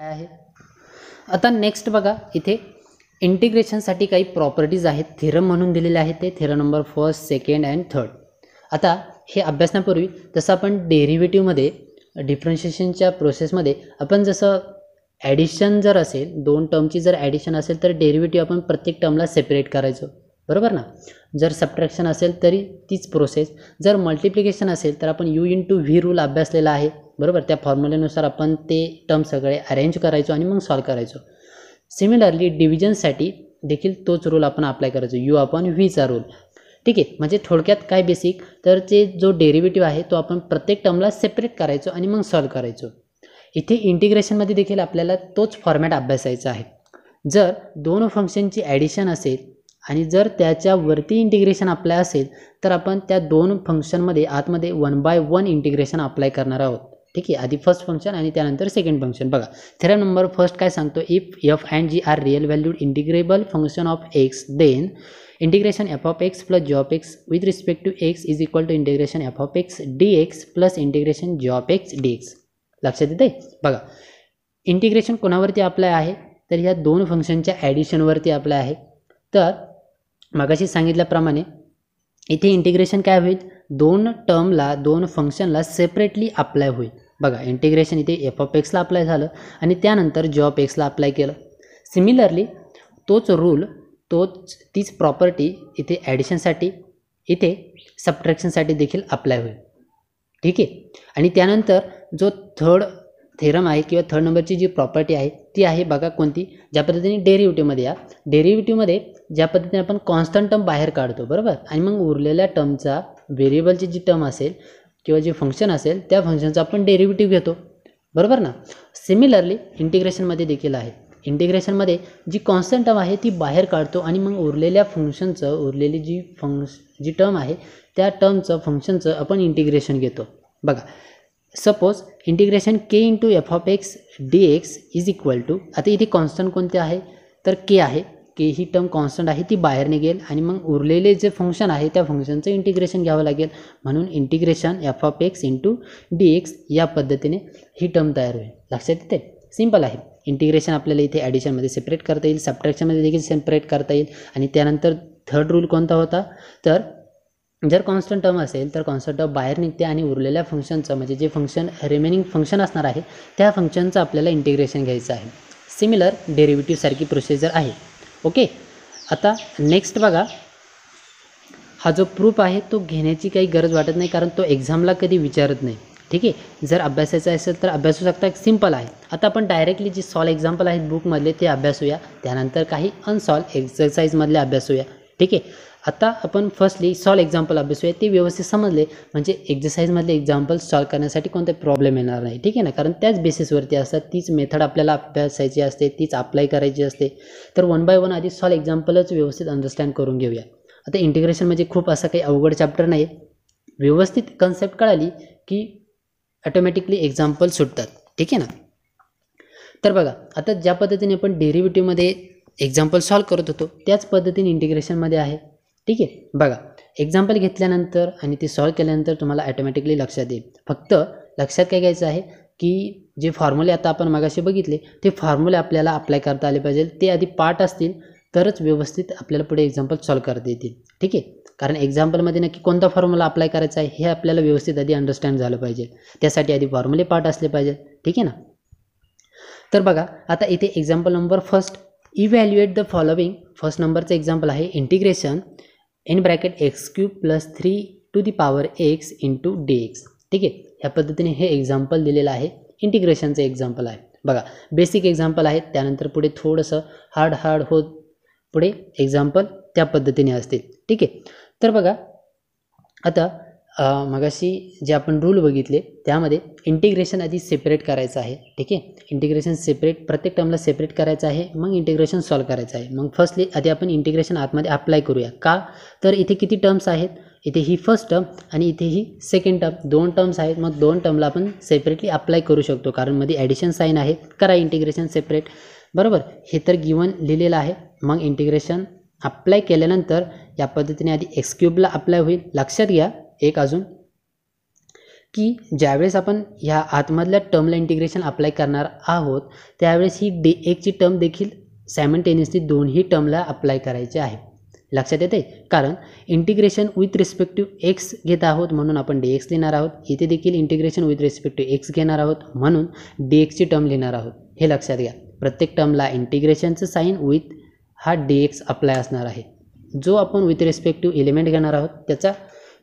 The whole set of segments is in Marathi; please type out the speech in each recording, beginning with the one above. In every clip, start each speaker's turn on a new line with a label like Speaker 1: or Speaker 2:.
Speaker 1: काय आहे आता नेक्स्ट बघा इथे इंटिग्रेशनसाठी काही प्रॉपर्टीज आहेत थिरम म्हणून दिलेले आहेत ते theorem number first second and third आता हे अभ्यासण्यापूर्वी जसं आपण डेरिव्हेटिव्हमध्ये डिफरन्शिएशनच्या प्रोसेसमध्ये आपण जसं ॲडिशन जर असेल दोन टर्मची जर ॲडिशन असेल तर डेरिव्हेटिव्ह आपण प्रत्येक टर्मला सेपरेट करायचो बरोबर ना जर सबट्रॅक्शन असेल तरी तीच प्रोसेस जर मल्टिप्लिकेशन असेल तर आपण u into v rule अभ्यासलेला आहे बरोबर त्या फॉर्म्युलेनुसार आपण ते टर्म सगळे अरेंज करायचो आणि मग सॉल्व करायचो सिमिलरली डिव्हिजनसाठी देखील तोच रूल आपण अप्लाय करायचो यू अपॉन व्हीचा रूल ठीक आहे म्हणजे थोडक्यात काय बेसिक तर ते जो डेरिव्हेटिव्ह आहे तो आपण प्रत्येक टर्मला सेपरेट करायचो आणि मग सॉल्व करायचो इथे इंटिग्रेशनमध्ये देखील आपल्याला तोच फॉर्मॅट अभ्यासायचा आहे जर दोन फंक्शनची ॲडिशन असेल आणि जर त्याच्यावरती इंटिग्रेशन अप्लाय असेल तर आपण त्या दोन फंक्शनमध्ये आतमध्ये one by one integration apply करणार आहोत ठीक आहे आधी फर्स्ट फंक्शन आणि त्यानंतर सेकंड फंक्शन बघा थेरम नंबर फर्स्ट काय सांगतो if f and g are real valued integrable function of x then integration f of x plus g of x with respect to x is equal to integration f of x d x plus integration g of x d x लक्षात येते बघा इंटिग्रेशन कोणावरती अप्लाय आहे तर ह्या दोन फंक्शनच्या ॲडिशनवरती अप्लाय आहे तर मागाशी सांगितल्याप्रमाणे इथे इंटिग्रेशन काय होईल दोन टर्मला दोन फंक्शनला सेपरेटली अप्लाय होईल बघा इंटिग्रेशन इथे एफ ऑफ एक्सला अप्लाय झालं आणि त्यानंतर जे ऑफ एक्सला अप्लाय केलं सिमिलरली तोच रूल तोच तीच प्रॉपर्टी इथे ॲडिशनसाठी इथे सबट्रॅक्शनसाठी देखील अप्लाय होईल ठीक आहे आणि त्यानंतर जो थर्ड थेरम आहे किंवा थर्ड नंबरची जी प्रॉपर्टी आहे ती आहे बघा कोणती ज्या पद्धतीने डेरिव्हिटिव्हमध्ये या डेरिव्हिटिव्हमध्ये ज्या पद्धतीने आपण कॉन्स्टंट टर्म बाहेर काढतो बरोबर आणि मग उरलेल्या टर्मचा व्हेरिएबलची जी टर्म असेल किंवा जे फंक्शन असेल त्या फंक्शनचं आपण डेरिव्हेटिव्ह घेतो बरोबर ना सिमिलरली इंटिग्रेशनमध्ये देखील आहे इंटिग्रेशनमध्ये जी कॉन्स्टंट टर्म आहे ती बाहेर काढतो आणि मग उरलेल्या फंक्शनचं उरलेली जी फंक्श जी टर्म आहे त्या टर्मचं फंक्शनचं आपण इंटिग्रेशन घेतो बघा suppose integration k into f of x d x is equal to आता इथे कॉन्स्टंट कोणते आहे तर के आहे की ही टर्म कॉन्स्टंट आहे ती बाहेर निघेल आणि मग उरलेले जे फंक्शन आहे त्या फंक्शनचं इंटिग्रेशन घ्यावं लागेल म्हणून integration f of x into d x या पद्धतीने ही टर्म तयार होईल लक्षात येते सिम्पल आहे इंटिग्रेशन आपल्याला इथे ॲडिशनमध्ये सेपरेट करता येईल सबट्रॅक्शनमध्ये देखील सेपरेट करता येईल आणि त्यानंतर थर्ड रूल कोणता होता तर जर कॉन्स्टंट टर्म असेल तर कॉन्स्टंट टर्म बाहेर निघते आणि उरलेल्या फंक्शनचं म्हणजे जे फंक्शन रिमेनिंग फंक्शन असणार आहे त्या फंक्शनचं आपल्याला इंटिग्रेशन घ्यायचं आहे सिमिलर डेरिव्हेटिव्हसारखी प्रोसिजर आहे ओके आता नेक्स्ट बघा हा जो प्रूफ आहे तो घेण्याची काही गरज वाटत नाही कारण तो एक्झामला कधी विचारत नाही ठीक आहे जर अभ्यासायचा असेल तर अभ्यासू शकता सिंपल आहे आता आपण डायरेक्टली जी सॉल्व एक्झाम्पल आहेत बुकमधले ते अभ्यासूया त्यानंतर काही अनसॉल्व अभ्यास अभ्यासूया ठीक आहे आता आपण फर्स्टली सॉल्व एक्झाम्पल अभ्यासूया ते व्यवस्थित समजले म्हणजे एक्झरसाईजमधले एक्झाम्पल सॉल्व करण्यासाठी कोणते प्रॉब्लेम येणार नाही ठीक आहे ना कारण त्याच बेसिसवरती असतात तीच मेथड आपल्याला अभ्यासायची असते तीच अप्लाय करायची असते तर वन बाय वन आधी सॉल्व एक्झाम्पलच व्यवस्थित अंडरस्टँड करून घेऊया आता इंटिग्रेशन म्हणजे खूप असा काही अवघड चॅप्टर नाही व्यवस्थित कन्सेप्ट कळाली की ऑटोमॅटिकली एक्झाम्पल सुटतात ठीक आहे ना तर बघा आता ज्या पद्धतीने आपण डेरिव्हेटिव्हमध्ये एक्झाम्पल सॉल्व करत होतो त्याच पद्धतीने इंटिग्रेशनमध्ये आहे ठीक आहे बघा एक्झाम्पल घेतल्यानंतर आणि ते सॉल्व केल्यानंतर तुम्हाला ॲटोमॅटिकली लक्षात येईल फक्त लक्षात काय घ्यायचं आहे की जे फॉर्म्युले आता आपण मागाशी बघितले ते फॉर्म्युले आपल्याला अप्लाय करता आले पाहिजे ते आधी पार्ट असतील तरच व्यवस्थित आपल्याला पुढे एक्झाम्पल सॉल्व करता येतील ठीक आहे कारण एक्झाम्पलमध्ये नक्की कोणता फॉर्म्युला अप्लाय करायचा आहे हे आपल्याला व्यवस्थित आधी अंडरस्टँड झालं पाहिजे त्यासाठी आधी फॉर्म्युले पार्ट असले पाहिजे ठीक आहे ना तर बघा आता इथे example number first evaluate the following first नंबरचं एक्झाम्पल आहे integration in bracket x cube plus three to the power x into d x ठीक आहे ह्या पद्धतीने हे एक्झाम्पल दिलेलं आहे इंटिग्रेशनचं एक्झाम्पल आहे बघा बेसिक एक्झाम्पल आहेत त्यानंतर पुढे थोडंसं हार्ड हार्ड होत पुढे एक्झाम्पल त्या पद्धतीने असतील ठीक आहे तर बघा आता मगाशी जे आपण रूल बघितले त्यामध्ये इंटिग्रेशन आधी सेपरेट करायचं आहे ठीक आहे इंटिग्रेशन सेपरेट प्रत्येक टर्मला सेपरेट करायचं आहे मग इंटिग्रेशन सॉल्व करायचं आहे मग फर्स्टली आधी आपण इंटिग्रेशन आतमध्ये अप्लाय करूया का तर इथे किती टर्म्स आहेत इथे ही फर्स्ट टर्म आणि इथे ही सेकंड टर्म दोन टर्म्स आहेत मग दोन टर्मला आपण सेपरेटली अप्लाय करू शकतो कारण मध्ये ॲडिशन साईन आहे करा इंटिग्रेशन सेपरेट बरोबर हे तर गिवन लिहिलेलं आहे मग इंटिग्रेशन अप्लाय केल्यानंतर या पद्धतीने आधी एक्स क्यूबला अप्लाय होईल लक्षात घ्या एक अजून की ज्यावेळेस आपण ह्या आतमधल्या टर्मला इंटिग्रेशन अप्लाय करणार आहोत त्यावेळेस ही डी एकची टर्म देखील सायमेंटेनियसली दोन्ही टर्मला अप्लाय करायचे आहे लक्षात येते कारण इंटिग्रेशन विथ रिस्पेक्टिव्ह एक्स घेत आहोत म्हणून आपण डी एक्स लिहिणार आहोत इथे देखील integration with respect to x घेणार आहोत म्हणून डी एक्सची टर्म लिहिणार आहोत हे लक्षात घ्या प्रत्येक टर्मला इंटिग्रेशनचं साईन विथ हा डी एक्स अप्लाय असणार आहे जो आपण विथ रिस्पेक्टिव्ह एलिमेंट घेणार आहोत त्याचा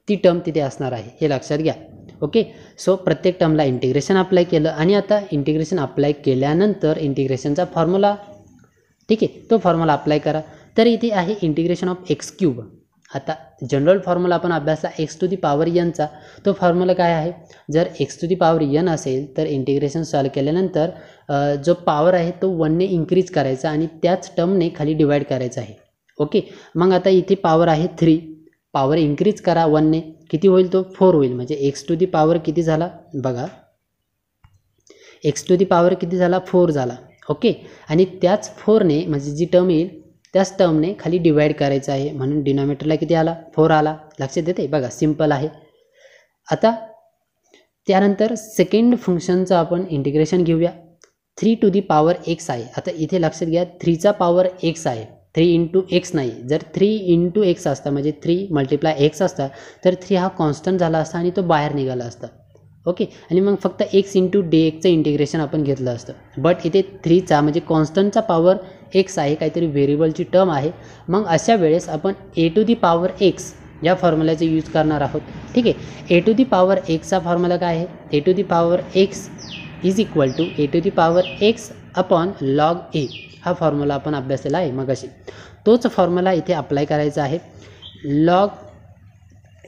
Speaker 1: ती टर्म तिथे असणार आहे हे लक्षात घ्या ओके सो प्रत्येक टर्मला इंटिग्रेशन अप्लाय केलं आणि आता इंटिग्रेशन अप्लाय केल्यानंतर इंटिग्रेशनचा फॉर्म्युला ठीक आहे तो फॉर्म्युला अप्लाय करा तर इथे आहे इंटिग्रेशन ऑफ एक्स क्यूब आता जनरल फॉर्म्युला आपण अभ्यासला एक्स टू दी पॉवर यनचा तो फॉर्म्युला काय आहे जर x to the power n असेल तर इंटिग्रेशन सॉल्व केल्यानंतर जो पॉवर आहे तो वनने इन्क्रीज करायचा आणि त्याच टर्मने खाली डिवाईड करायचा आहे ओके मग आता इथे पॉवर आहे थ्री पावर इन्क्रीज करा वनने किती होईल तो फोर होईल म्हणजे एक्स टू दी पावर किती झाला बघा एक्स टू दी पावर किती झाला फोर झाला ओके आणि त्याच फोरने म्हणजे जी टर्म येईल त्याच टर्मने खाली डिवाईड करायचं आहे म्हणून डिनॉमिनेटरला किती आला फोर आला लक्षात येते बघा सिम्पल आहे आता त्यानंतर सेकंड फंक्शनचं आपण इंटिग्रेशन घेऊया three to the power x आहे आता इथे लक्षात घ्या थ्रीचा पावर एक्स आहे थ्री इंटू एक्स नाही जर थ्री इंटू एक्स असता म्हणजे थ्री मल्टिप्लाय एक्स असता तर थ्री हा कॉन्स्टंट झाला असता आणि तो बाहेर निघाला असता ओके आणि मग फक्त एक्स इंटू डे एक्सचं इंटिग्रेशन आपण घेतलं असतं बट इथे थ्रीचा म्हणजे कॉन्स्टंटचा पॉवर एक्स आहे काहीतरी व्हेरिएबलची टर्म आहे मग अशा वेळेस आपण a to the power x या फॉर्म्युलाचा यूज करणार आहोत ठीक आहे ए टू दी पॉवर एक्सचा फॉर्म्युला काय आहे a to the power x is equal to a to the power x upon log a हा फॉर्म्युला आपण अभ्यासलेला आहे मगाशी तोच फॉर्म्युला इथे अप्लाय करायचा आहे लॉग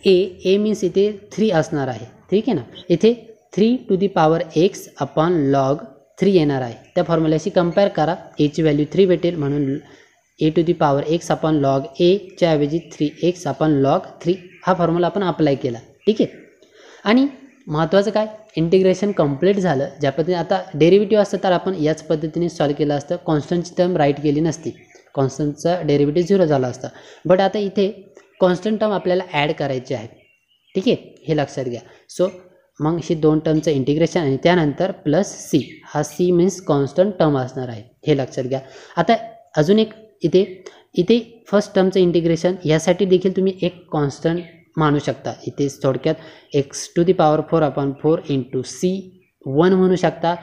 Speaker 1: ए ए मीन्स इथे थ्री असणार आहे ठीक आहे ना इथे three to the power x upon log three येणार आहे त्या फॉर्म्युलाशी कम्पेअर करा एची व्हॅल्यू थ्री भेटेल म्हणून a to the power x upon log एच्या ऐवजी three x upon log three हा फॉर्म्युला आपण अप्लाय केला ठीक आहे आणि महत्त्वाचं काय इंटिग्रेशन कम्प्लीट झालं ज्या पद्धतीने आता डेरिव्हेटिव्ह असतं तर आपण याच पद्धतीने सॉल्व केलं असतं कॉन्स्टंटची टर्म राईट केली नसती कॉन्स्टंटचा डेरिव्हेटिव्ह झिरो झाला असता बट आता इथे कॉन्स्टंट टर्म आपल्याला ॲड करायची आहे ठीक आहे हे लक्षात घ्या सो मग ही दोन टर्मचं इंटिग्रेशन आणि त्यानंतर प्लस सी हा सी मीन्स कॉन्स्टंट टर्म असणार आहे हे लक्षात घ्या आता अजून एक इथे इथे फर्स्ट टर्मचं इंटिग्रेशन यासाठी देखील तुम्ही एक कॉन्स्टंट मानू शकता इथे थोडक्यात x to the power four upon four into c one म्हणू शकता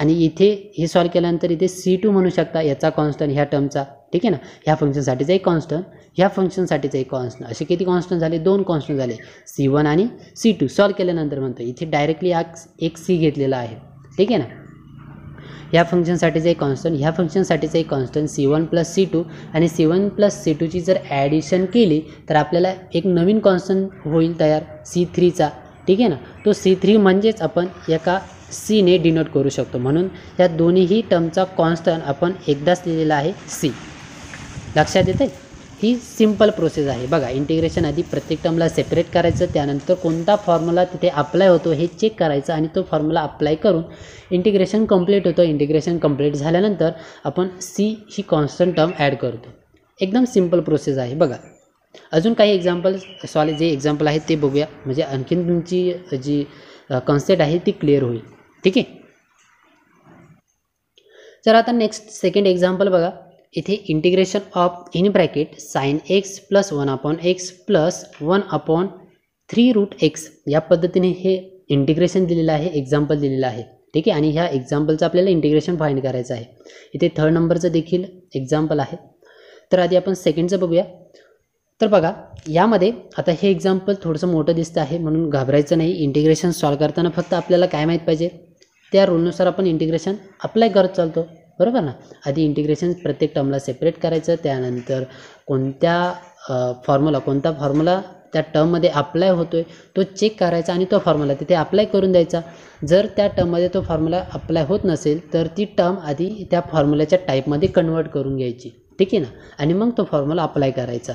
Speaker 1: आणि इथे हे सॉल्व केल्यानंतर इथे सी टू म्हणू शकता याचा कॉन्स्टंट ह्या टर्मचा ठीक आहे ना ह्या फंक्शनसाठीचा एक कॉन्स्टंट ह्या फंक्शनसाठीचा एक कॉन्स्टंट असे किती कॉन्स्टंट झाले दोन कॉन्स्टंट झाले सी वन आणि सी टू सॉल्व केल्यानंतर म्हणतो इथे डायरेक्टली आ एक सी घेतलेला आहे ठीक आहे ना या फंक्शनसाठीचं एक कॉन्स्टंट ह्या फंक्शनसाठीचं एक constant c one plus c two आणि सी वन प्लस सी टूची जर ॲडिशन केली तर आपल्याला एक नवीन कॉन्स्टंट होईल तयार सी थ्रीचा ठीक आहे ना तो सी थ्री म्हणजेच आपण एका सीने डिनोट करू शकतो म्हणून या दोन्हीही टर्मचा कॉन्स्टंट आपण एकदाच लिहिलेला आहे सी लक्षात येतं आहे ही सिम्पल प्रोसेस आहे बघा इंटिग्रेशन आधी प्रत्येक टर्मला सेपरेट करायचं त्यानंतर कोणता फॉर्म्युला तिथे अप्लाय होतो हे चेक करायचं आणि तो फॉर्म्युला अप्लाय करून इंटिग्रेशन कंप्लीट होतं इंटिग्रेशन कंप्लीट झाल्यानंतर आपण सी ही कॉन्स्टंट टर्म ॲड करतो एकदम सिम्पल प्रोसेस आहे बघा अजून काही एक्झाम्पल्स सॉरी जे एक्झाम्पल आहेत ते बघूया म्हणजे आणखीन तुमची जी कॉन्सेप्ट आहे ती क्लिअर होईल ठीक आहे तर आता नेक्स्ट सेकंड एक्झाम्पल बघा इथे integration of in bracket sine x plus one upon x plus one upon three root x या पद्धतीने हे इंटिग्रेशन दिलेलं आहे एक्झाम्पल दिलेलं आहे ठीक आहे आणि ह्या एक्झाम्पलचं आपल्याला इंटिग्रेशन फाईंड करायचं आहे इथे थर्ड नंबरचं देखील एक्झाम्पल आहे तर आधी आपण सेकंडचं बघूया तर बघा यामध्ये आता हे एक्झाम्पल थोडंसं मोठं दिसतं आहे म्हणून घाबरायचं नाही इंटिग्रेशन सॉल्व करताना फक्त आपल्याला काय माहीत पाहिजे त्या रूलनुसार आपण इंटिग्रेशन अप्लाय करत चालतो बरोबर ना आधी इंटिग्रेशन प्रत्येक टर्मला सेपरेट करायचं त्यानंतर कोणत्या फॉर्म्युला कोणता फॉर्म्युला त्या टर्ममध्ये अप्लाय होतो आहे तो चेक करायचा आणि तो फॉर्म्युला तिथे अप्लाय करून द्यायचा जर त्या टर्ममध्ये तो फॉर्म्युला अप्लाय होत नसेल तर ती टर्म आधी त्या फॉर्म्युल्याच्या टाईपमध्ये कन्वर्ट करून घ्यायची ठीक आहे ना आणि मग तो फॉर्म्युला अप्लाय करायचा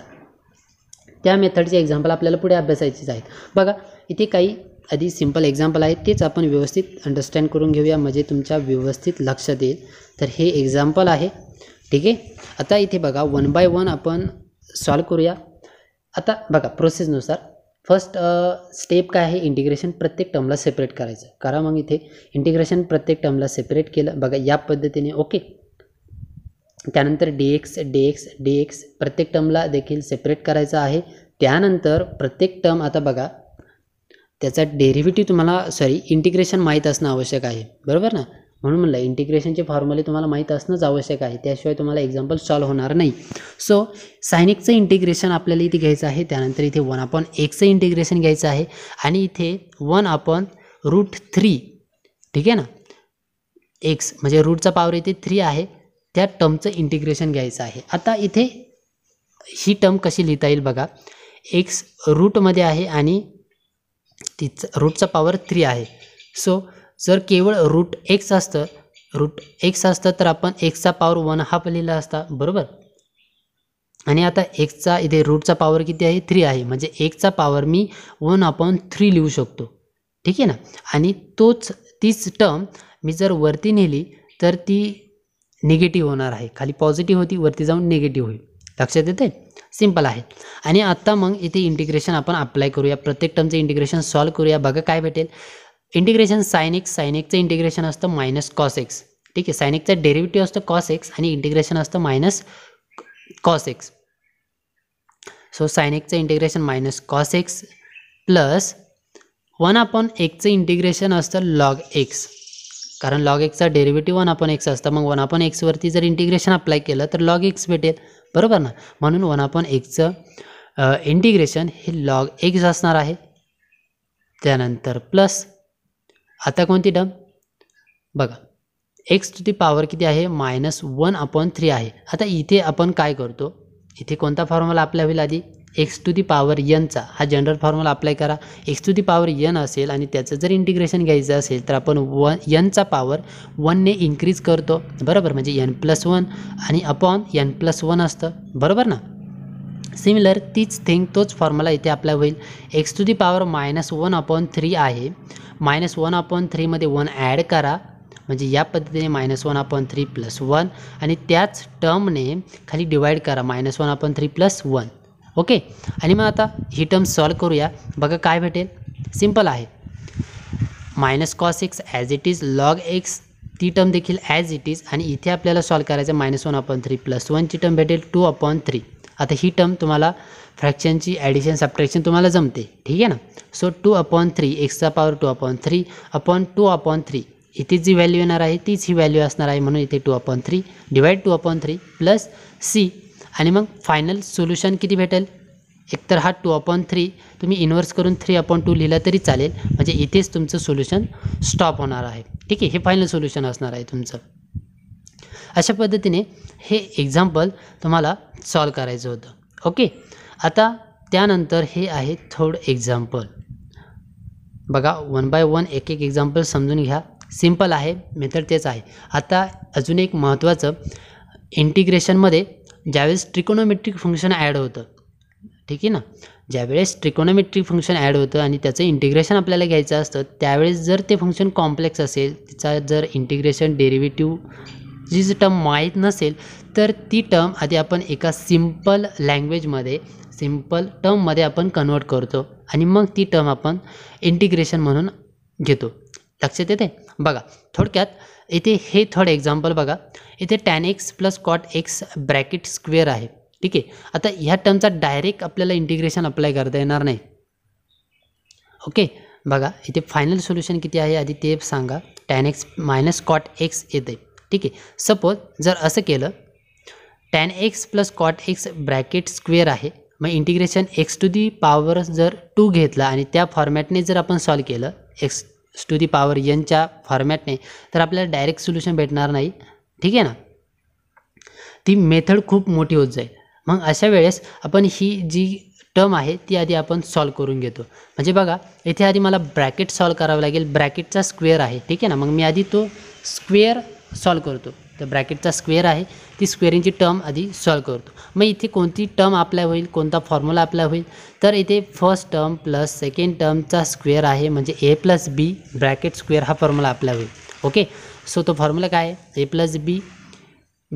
Speaker 1: त्या मेथडचे एक्झाम्पल आपल्याला पुढे अभ्यासायचीच आहेत बघा इथे काही आधी सिम्पल एक्झाम्पल आहे तेच आपण व्यवस्थित अंडरस्टँड करून घेऊया म्हणजे तुमच्या व्यवस्थित लक्षात येईल तर हे एक्झाम्पल आहे ठीक आहे आता इथे बघा वन बाय वन आपण सॉल्व करूया आता बघा प्रोसेसनुसार फर्स्ट स्टेप काय आहे इंटिग्रेशन प्रत्येक टर्मला सेपरेट करायचं करा मग इथे इंटिग्रेशन प्रत्येक टर्मला सेपरेट केलं बघा या पद्धतीने ओके त्यानंतर d x d x d x प्रत्येक टर्मला देखील सेपरेट करायचं आहे त्यानंतर प्रत्येक टर्म आता बघा त्याचा डेरिव्हेटिव्ह तुम्हाला सॉरी इंटिग्रेशन माहीत असणं आवश्यक आहे बरोबर ना म्हणून म्हणलं इंटिग्रेशनचे फॉर्म्युले तुम्हाला माहीत असणंच आवश्यक आहे त्याशिवाय तुम्हाला एक्झाम्पल सॉल्व होणार नाही सो सायनिकचं इंटिग्रेशन आपल्याला इथे घ्यायचं आहे त्यानंतर इथे वन अपॉन एक्सचं इंटिग्रेशन घ्यायचं आहे आणि इथे वन अपॉन रूट थ्री ठीक आहे ना एक्स म्हणजे रूटचा पावर इथे थ्री आहे त्या टर्मचं इंटिग्रेशन घ्यायचं आहे आता इथे ही टर्म कशी लिहिता येईल बघा एक्स रूटमध्ये आहे आणि तिचं रूटचा पावर थ्री आहे सो जर केवळ रूट एक्स असतं रूट एक्स असतं तर आपण एक्सचा पावर वन हाफ लिहिला असता बरोबर आणि आता एक्सचा इथे रूटचा पावर किती आहे थ्री आहे म्हणजे एकचा पावर मी वन अपॉन थ्री लिहू शकतो ठीक आहे ना आणि तोच तीच टर्म मी जर वरती नेली तर ती निगेटिव्ह होणार आहे खाली पॉझिटिव्ह होती वरती जाऊन निगेटिव्ह होईल लक्षात येते सिम्पल आहे आणि आत्ता मग इथे इंटिग्रेशन आपण अप्लाय करूया प्रत्येक टर्मचं इंटिग्रेशन सॉल्व करूया बघा काय भेटेल इंटिग्रेशन सायन एक्स इंटिग्रेशन असतं मायनस कॉस एक्स ठीक आहे सायन एक्सचं डेरिव्हेटिव्ह असतं कॉस एक्स आणि इंटिग्रेशन असतं मायनस कॉस एक्स सो सायनिकचं integration minus cos x plus one upon एक्सचं इंटिग्रेशन असतं लॉग एक्स कारण लॉग एक्सचा डेरिव्हेटिव्ह वन अपॉन एक्स असतं मग वन अपॉन एक्सवरती जर इंटिग्रेशन अप्लाय केलं तर लॉग एक्स भेटेल बरोबर ना म्हणून वन अपॉन एक्सचं इंटिग्रेशन हे लॉग एक्स असणार आहे त्यानंतर प्लस आता कोणती डम बघा एक्स टू ती पॉवर किती आहे मायनस वन अपॉन थ्री आहे आता इथे आपण काय करतो इथे कोणता फॉर्म्युला आपल्या होईल आधी एक्स टू दी पावर यनचा हा जनरल फॉर्म्युला अप्लाय करा x to the power n असेल आणि त्याचं जर इंटिग्रेशन घ्यायचं असेल तर आपण वन यनचा पावर वनने इन्क्रीज करतो बरोबर म्हणजे एन प्लस वन आणि अपॉन यन प्लस वन असतं बरोबर ना सिमिलर तीच थिंग तोच फॉर्म्युला इथे अप्लाय होईल x to the power minus one upon three आहे मायनस वन अपॉन थ्रीमध्ये वन ॲड करा म्हणजे या पद्धतीने minus one upon three plus one आणि त्याच टर्मने खाली डिवाईड करा minus one upon three plus one okay आणि मग आता ही टर्म सॉल्व करूया बघा काय भेटेल सिम्पल आहे minus cos x as it is log x ती टर्म देखील ॲज इट इज आणि इथे आपल्याला सॉल्व करायचं minus one upon three plus वनची टर्म भेटेल टू अपॉन थ्री आता ही टर्म तुम्हाला फ्रॅक्शनची ॲडिशन सबट्रॅक्शन तुम्हाला जमते ठीक आहे ना सो टू अपॉन थ्री एक्सचा power two upon three upon two upon three इथे जी व्हॅल्यू येणार आहे तीच ही व्हॅल्यू असणार आहे म्हणून इथे two upon three divide two upon three plus c आणि मग फायनल सोल्युशन किती भेटेल एकतर हा टू अपॉन थ्री तुम्ही इन्व्हर्स करून थ्री अपॉन टू लिहिला तरी चालेल म्हणजे इथेच तुमचं सोल्युशन स्टॉप होणार आहे ठीक आहे हे फायनल सोल्युशन असणार आहे तुमचं अशा पद्धतीने हे एक्झाम्पल तुम्हाला सॉल्व करायचं होतं ओके आता त्यानंतर हे आहे थर्ड एक्झाम्पल बघा वन बाय वन एक एक एक्झाम्पल समजून घ्या सिम्पल आहे मेथड तेच आहे आता अजून एक महत्त्वाचं इंटिग्रेशनमध्ये ज्यावेळेस ट्रिकोनोमेट्रिक फंक्शन ॲड होतं ठीक आहे ना ज्यावेळेस ट्रिकोनोमेट्रिक फंक्शन ॲड होतं आणि त्याचं इंटिग्रेशन आपल्याला घ्यायचं असतं त्यावेळेस जर ते फंक्शन कॉम्प्लेक्स असेल तिचा जर इंटिग्रेशन डेरिव्हेटिव्ह जी जी टर्म माहीत नसेल तर ती टर्म आधी आपण एका सिम्पल लँग्वेजमध्ये सिम्पल टर्ममध्ये आपण कन्वर्ट करतो आणि मग ती टर्म आपण इंटिग्रेशन म्हणून घेतो लक्षात येते बघा थोडक्यात इथे हे थर्ड एक्झाम्पल बघा इथे tan x plus cot x bracket square आहे ठीक आहे आता ह्या टर्मचा डायरेक्ट आपल्याला इंटिग्रेशन अप्लाय करता येणार नाही ओके बघा इथे फायनल सोल्युशन किती आहे आधी ते सांगा tan x minus cot x येते ठीक आहे सपोज जर असं केलं tan x plus cot x bracket square आहे मग integration x to the power जर टू घेतला आणि त्या फॉर्मॅटने जर आपण सॉल्व केलं एक्स टू दी पॉवर यनच्या फॉर्मॅटने तर आपल्याला डायरेक्ट सोल्युशन भेटणार नाही ठीक आहे ना ती मेथड खूप मोठी होत जाईल मग अशा वेळेस आपण ही जी टर्म आहे ती आधी आपण सॉल्व करून घेतो म्हणजे बघा इथे आधी मला ब्रॅकेट सॉल्व करावं लागेल ब्रॅकेटचा स्क्वेअर आहे ठीक आहे ना मग मी आधी तो स्क्वेअर सॉल्व करतो तर ब्रॅकेटचा स्क्वेअर आहे ती स्क्वेअरिंगची टर्म आधी सॉल्व करतो मग इथे कोणती टर्म अप्लाय होईल कोणता फॉर्म्युला अप्लाय होईल तर इथे फर्स्ट टर्म प्लस सेकंड टर्मचा स्क्वेअर आहे म्हणजे a plus b bracket square हा फॉर्म्युला अप्लाय होईल ओके सो तो फॉर्म्युला काय आहे a plus b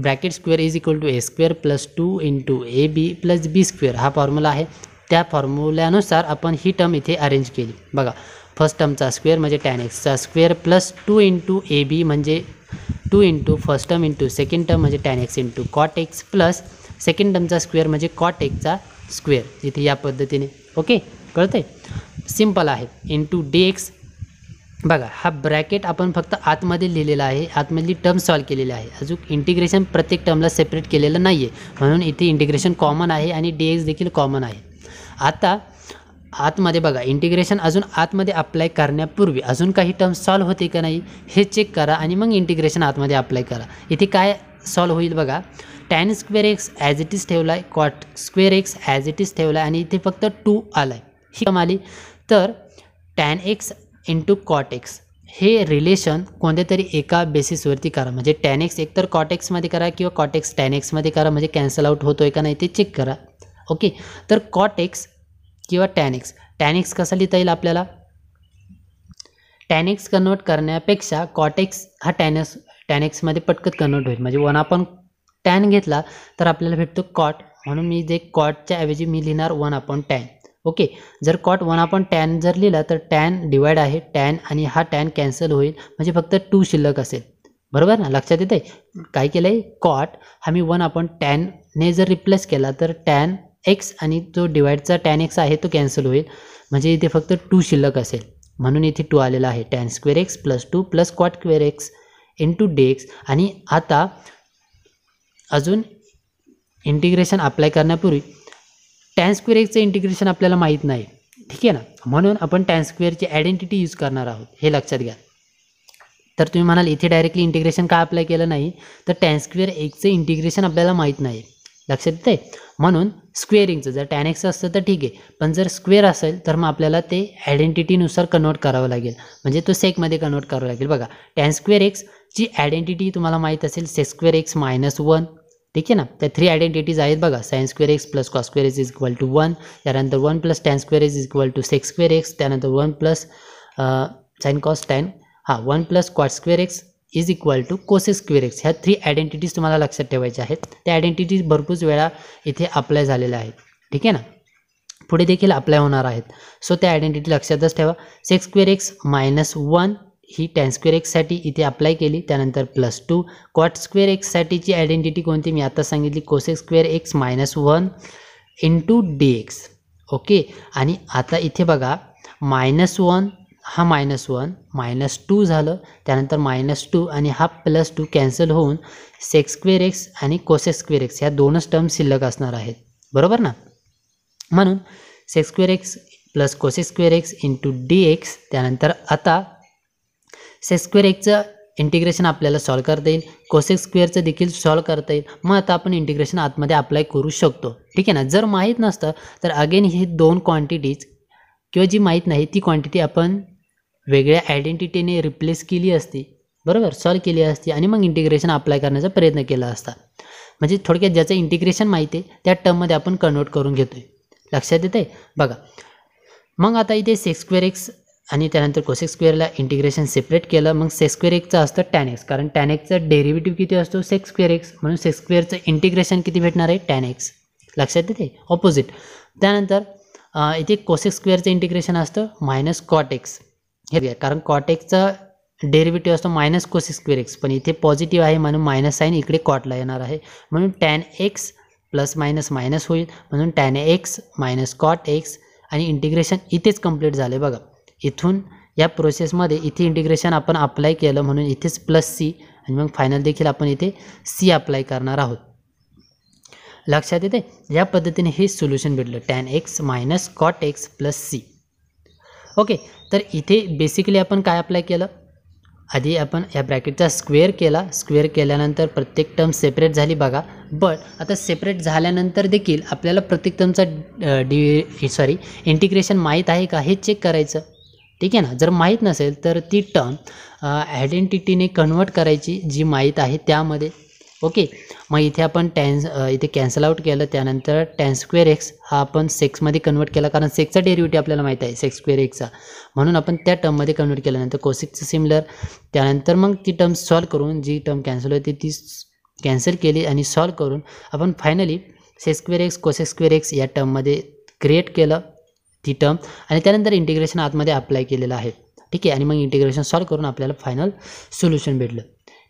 Speaker 1: bracket square is equal to a square plus two into a b plus b square हा फॉर्म्युला आहे त्या फॉर्म्युल्यानुसार आपण ही टर्म इथे अरेंज केली बघा फर्स्ट टर्मचा स्क्वेअर म्हणजे टॅन एक्सचा square plus two into a b म्हणजे two into first term into second term म्हणजे tan x into cot x plus second टर्मचा स्क्वेअर म्हणजे कॉट एक्सचा स्क्वेअर इथे या पद्धतीने ओके कळतंय सिम्पल आहे इंटू डी एक्स बघा हा ब्रॅकेट आपण फक्त आतमध्ये लिहिलेला आहे आतमधली टर्म सॉल्व केलेली आहे अजून इंटिग्रेशन प्रत्येक टर्मला सेपरेट केलेलं नाही आहे म्हणून इथे इंटिग्रेशन कॉमन आहे आणि डी एक्स देखील कॉमन आहे आता आतमध्ये बघा इंटिग्रेशन अजून आतमध्ये अप्लाय करण्यापूर्वी अजून काही टर्म सॉल्व होते का नाही हे चेक करा आणि मग इंटिग्रेशन आतमध्ये अप्लाय करा इथे काय सॉल्व होईल बघा tan square x as it is ठेवला आहे cot square x as it is ठेवला आहे आणि इथे फक्त टू आला आहे ही कमाली आली तर tan x into cot x हे रिलेशन कोणत्या तरी एका बेसिसवरती करा म्हणजे टॅन एक्स एकतर कॉटेक्समध्ये करा किंवा कॉटेक्स टॅन एक्समध्ये करा म्हणजे कॅन्सल आउट होतो आहे का नाही ते चेक करा ओके तर एक्स किंवा टॅनिक्स टॅनिक्स कसा लिहिता येईल आपल्याला टॅनिक्स कन्वर्ट करण्यापेक्षा कॉटेक्स हा टॅनिक्स टॅनिक्समध्ये पटकन कन्वर्ट होईल म्हणजे वन आपण टॅन घेतला तर आपल्याला भेटतो कॉट म्हणून मी जे कॉटच्या ऐवजी मी लिहिणार वन अपॉन टॅन ओके जर कॉट वन अपॉन टॅन जर लिहिला तर टॅन डिवाइड आहे टॅन आणि हा टॅन कॅन्सल होईल म्हणजे फक्त टू शिल्लक असेल बरोबर ना लक्षात येत आहे काय केलं आहे कॉट हा मी वन अपॉन टॅनने जर रिप्लेस केला तर टॅन एक्स आणि जो डिवाईडचा टॅन एक्स आहे तो कॅन्सल होईल म्हणजे इथे फक्त टू शिल्लक असेल म्हणून इथे टू आलेला आहे tan square x plus two plus cot square x two d x आणि आता अजून इंटिग्रेशन अप्लाय करण्यापूर्वी टॅन स्क्वेअर एक्सचं इंटिग्रेशन आपल्याला माहीत नाही ठीक आहे ना म्हणून आपण टॅन स्क्वेअरची आयडेंटिटी यूज करणार आहोत हे लक्षात घ्या तर तुम्ही म्हणाल इथे डायरेक्टली इंटिग्रेशन का अप्लाय केलं नाही तर टॅन स्क्वेअर एक्सचं इंटिग्रेशन आपल्याला माहीत नाही लक्षात येते आहे म्हणून स्क्वेअरिंगचं जर टॅन एक्स असतं तर ठीक आहे पण जर स्क्वेअर असेल तर मग आपल्याला ते आयडेंटिटीनुसार कन्वर्ट करावं लागेल म्हणजे तो सेकमध्ये कन्वर्ट करावं लागेल बघा टॅन स्क्वेअर एक्सची आयडेंटिटी तुम्हाला माहीत असेल sec square x minus one ठीक आहे ना त्या थ्री आयडेंटिटीज आहेत बघा sine square x plus cos square is equal to one त्यानंतर one plus tan square is equal to sec square x त्यानंतर one plus sine cos tan हां one plus cot square x is equal to cosec cosec x ह्या थ्री आयडेंटिटीज तुम्हाला लक्षात ठेवायच्या आहेत त्या आयडेंटिटीज भरपूर वेळा इथे अप्लाय झालेल्या आहेत ठीक आहे ना पुढे देखील अप्लाय होणार आहेत सो त्या आयडेंटिटी लक्षातच ठेवा sec square x minus one ही टेन स्क्वेअर एक्ससाठी इथे अप्लाय केली त्यानंतर प्लस टू कॉट स्क्वेअर एक्ससाठीची आयडेंटिटी कोणती मी आता सांगितली cosec square x minus one into d x okay आणि आता इथे बघा मायनस वन हा मायनस वन मायनस टू झालं त्यानंतर मायनस टू आणि हा प्लस टू कॅन्सल होऊन सेक्स स्क्वेअर एक्स आणि कोसेक्स स्क्वेअर एक्स ह्या दोनच टर्म शिल्लक असणार आहेत बरोबर ना म्हणून sec square x plus cosec square x into d x त्यानंतर आता सेक्स स्क्वेअर एक्सचं इंटिग्रेशन आपल्याला सॉल्व करता येईल कोसेक्स स्क्वेअरचं देखील सॉल्व करता येईल मग आता आपण इंटिग्रेशन आतमध्ये अप्लाय करू शकतो ठीक आहे ना जर माहीत नसतं तर अगेन ही दोन क्वांटिटीज किंवा जी माहीत नाही ती क्वांटिटी आपण वेगळ्या आयडेंटिटीने रिप्लेस केली असती बरोबर सॉल्व केली असती आणि मग इंटिग्रेशन अप्लाय करण्याचा प्रयत्न केला असता म्हणजे थोडक्यात ज्याचं इंटिग्रेशन माहिती आहे त्या टर्ममध्ये आपण कन्वर्ट करून घेतो आहे लक्षात येतं आहे बघा मग आता इथे सेक्स स्क्वेअर एक्स आणि त्यानंतर कोसेक्स स्क्वेअरला इंटिग्रेशन सेपरेट केलं मग सेक्स स्क्वेअर एक्सचं असतं टॅन एक्स कारण टॅन एक्सचा डेरिव्हेटिव्ह किती असतो सेक्स स्क्वेअर एक्स म्हणून सेक्स स्क्वेअरचं इंटिग्रेशन किती भेटणार आहे टॅन एक्स लक्षात येते ऑपोजिट त्यानंतर इथे कोसेक्स स्क्वेअरचं इंटिग्रेशन असतं मायनस कॉट एक्स हे कारण कॉटेकचा डेरिव्हेटिव्ह असतो मायनस को स्क्वेअर एक्स पण इथे पॉझिटिव्ह आहे म्हणून मायनस साईन इकडे कॉटला येणार आहे म्हणून tan x plus minus minus होईल म्हणून tan x minus cot x आणि इंटिग्रेशन इथेच कंप्लीट झाले बघा इथून या प्रोसेसमध्ये इथे इंटिग्रेशन आपण अप्लाय केलं म्हणून इथेच प्लस सी आणि मग फायनल देखील आपण इथे सी अप्लाय करणार आहोत लक्षात येते या पद्धतीने हे सोल्युशन भेटलं tan x minus cot x plus c okay तर इथे बेसिकली आपण काय अप्लाय केलं आधी आपण या ब्रॅकेटचा स्क्वेअर केला स्क्वेअर केल्यानंतर प्रत्येक टर्म सेपरेट झाली बघा बट आता सेपरेट झाल्यानंतर देखील आपल्याला प्रत्येक टर्मचा डि सॉरी इंटिग्रेशन माहीत आहे का हे चेक करायचं ठीक आहे ना जर माहीत नसेल तर ती टर्म आयडेंटिटीने कन्वर्ट करायची जी माहीत आहे त्यामध्ये ओके मग इथे आपण टॅन इथे कॅन्सल आऊट केलं त्यानंतर टॅन स्क्वेअर एक्स हा आपण सेक्समध्ये कन्वर्ट केला कारण सेक्सचा डेरिव्हेटिव्ह आपल्याला माहीत आहे सेक्स स्क्वेअर एक्सचा म्हणून आपण त्या टर्ममध्ये कन्वर्ट केल्यानंतर कोसिकचं सिमिलर त्यानंतर मग ती टर्म सॉल्व करून जी टर्म कॅन्सल होती ती कॅन्सल केली आणि सॉल्व करून आपण finally sec square x cosec square x या टर्ममध्ये क्रिएट केलं ती टर्म आणि त्यानंतर इंटिग्रेशन आतमध्ये अप्लाय केलेलं आहे ठीक आहे आणि मग इंटिग्रेशन सॉल्व करून आपल्याला फायनल सोल्युशन भेटलं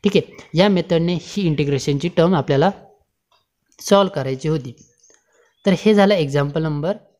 Speaker 1: ठीक आहे या मेथडने ही इंटिग्रेशनची टर्म आपल्याला सॉल्व करायची होती तर हे झालं एक्झाम्पल नंबर